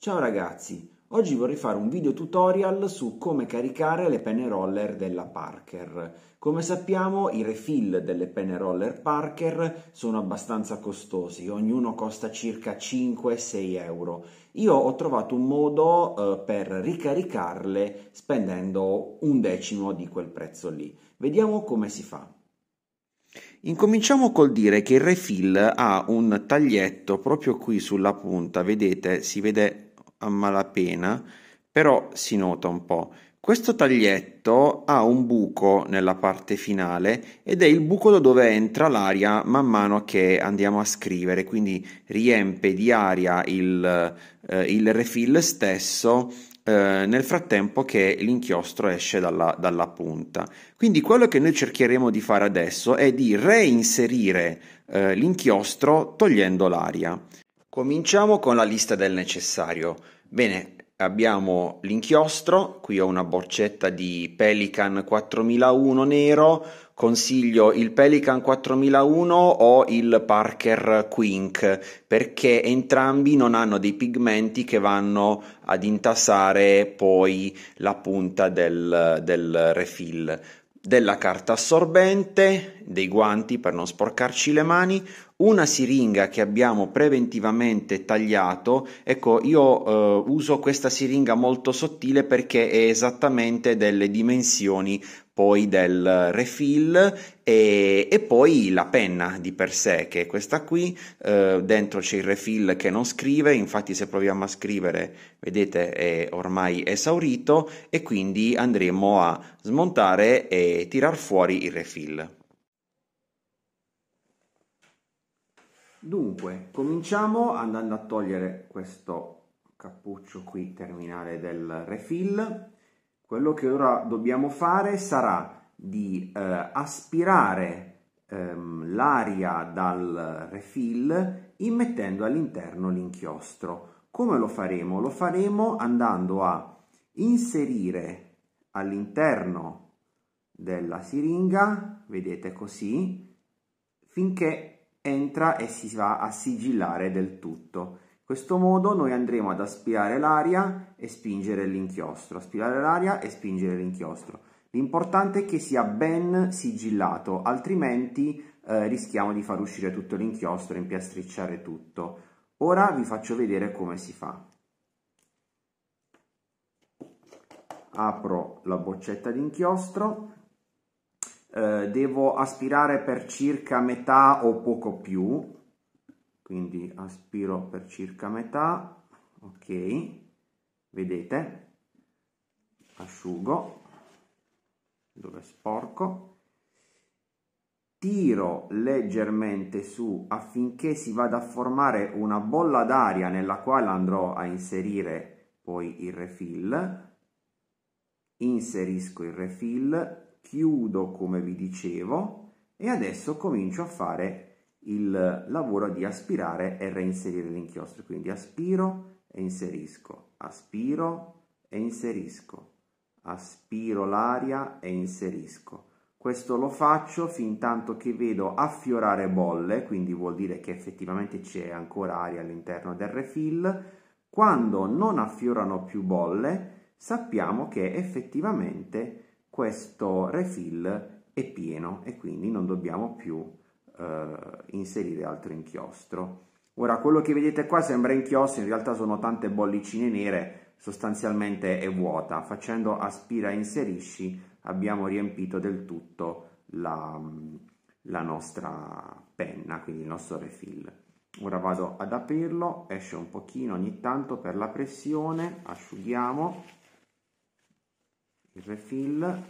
Ciao ragazzi, oggi vorrei fare un video tutorial su come caricare le penne roller della Parker. Come sappiamo i refill delle penne roller Parker sono abbastanza costosi, ognuno costa circa 5-6 euro. Io ho trovato un modo eh, per ricaricarle spendendo un decimo di quel prezzo lì. Vediamo come si fa. Incominciamo col dire che il refill ha un taglietto proprio qui sulla punta, vedete, si vede a malapena, però si nota un po'. Questo taglietto ha un buco nella parte finale ed è il buco da dove entra l'aria man mano che andiamo a scrivere, quindi riempie di aria il, eh, il refill stesso eh, nel frattempo che l'inchiostro esce dalla, dalla punta. Quindi quello che noi cercheremo di fare adesso è di reinserire eh, l'inchiostro togliendo l'aria. Cominciamo con la lista del necessario. Bene, abbiamo l'inchiostro, qui ho una boccetta di Pelican 4001 nero, consiglio il Pelican 4001 o il Parker Quink perché entrambi non hanno dei pigmenti che vanno ad intasare poi la punta del, del refill della carta assorbente, dei guanti per non sporcarci le mani, una siringa che abbiamo preventivamente tagliato. Ecco, io eh, uso questa siringa molto sottile perché è esattamente delle dimensioni poi del refill e, e, poi la penna di per sé che è questa qui eh, dentro c'è il refill che non scrive infatti se proviamo a scrivere vedete è ormai esaurito e quindi andremo a smontare e tirar fuori il refill dunque cominciamo andando a togliere questo cappuccio qui terminale del refill quello che ora dobbiamo fare sarà di eh, aspirare ehm, l'aria dal refill immettendo all'interno l'inchiostro. Come lo faremo? Lo faremo andando a inserire all'interno della siringa, vedete così, finché entra e si va a sigillare del tutto questo modo noi andremo ad aspirare l'aria e spingere l'inchiostro, aspirare l'aria e spingere l'inchiostro. L'importante è che sia ben sigillato, altrimenti eh, rischiamo di far uscire tutto l'inchiostro e impiastricciare tutto. Ora vi faccio vedere come si fa. Apro la boccetta d'inchiostro, eh, devo aspirare per circa metà o poco più, quindi aspiro per circa metà ok vedete asciugo dove è sporco tiro leggermente su affinché si vada a formare una bolla d'aria nella quale andrò a inserire poi il refill inserisco il refill chiudo come vi dicevo e adesso comincio a fare il lavoro di aspirare e reinserire l'inchiostro. Quindi aspiro e inserisco, aspiro e inserisco, aspiro l'aria e inserisco. Questo lo faccio fin tanto che vedo affiorare bolle, quindi vuol dire che effettivamente c'è ancora aria all'interno del refill. Quando non affiorano più bolle, sappiamo che effettivamente questo refill è pieno e quindi non dobbiamo più eh, inserire altro inchiostro. Ora quello che vedete qua sembra inchiostro, in realtà sono tante bollicine nere, sostanzialmente è vuota. Facendo aspira e inserisci abbiamo riempito del tutto la, mm, la nostra penna, quindi il nostro refill. Ora vado ad aprirlo, esce un pochino ogni tanto per la pressione, asciughiamo il refill.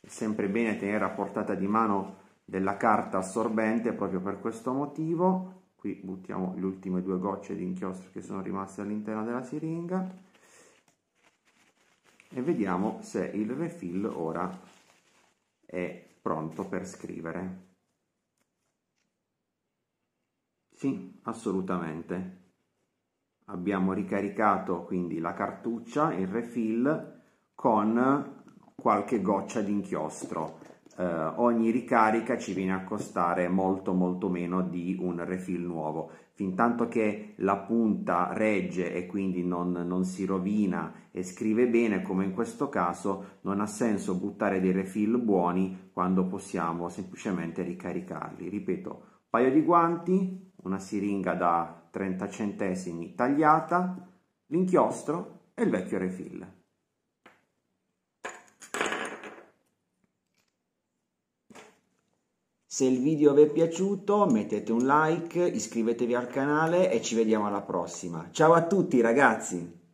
È sempre bene tenere a portata di mano della carta assorbente proprio per questo motivo. Qui buttiamo le ultime due gocce di inchiostro che sono rimaste all'interno della siringa e vediamo se il refill ora è pronto per scrivere. Sì, assolutamente. Abbiamo ricaricato quindi la cartuccia, il refill, con qualche goccia di inchiostro eh, ogni ricarica ci viene a costare molto molto meno di un refill nuovo fin tanto che la punta regge e quindi non, non, si rovina e scrive bene come in questo caso non ha senso buttare dei refill buoni quando possiamo semplicemente ricaricarli ripeto un paio di guanti una siringa da 30 centesimi tagliata l'inchiostro e il vecchio refill Se il video vi è piaciuto mettete un like, iscrivetevi al canale e ci vediamo alla prossima. Ciao a tutti ragazzi!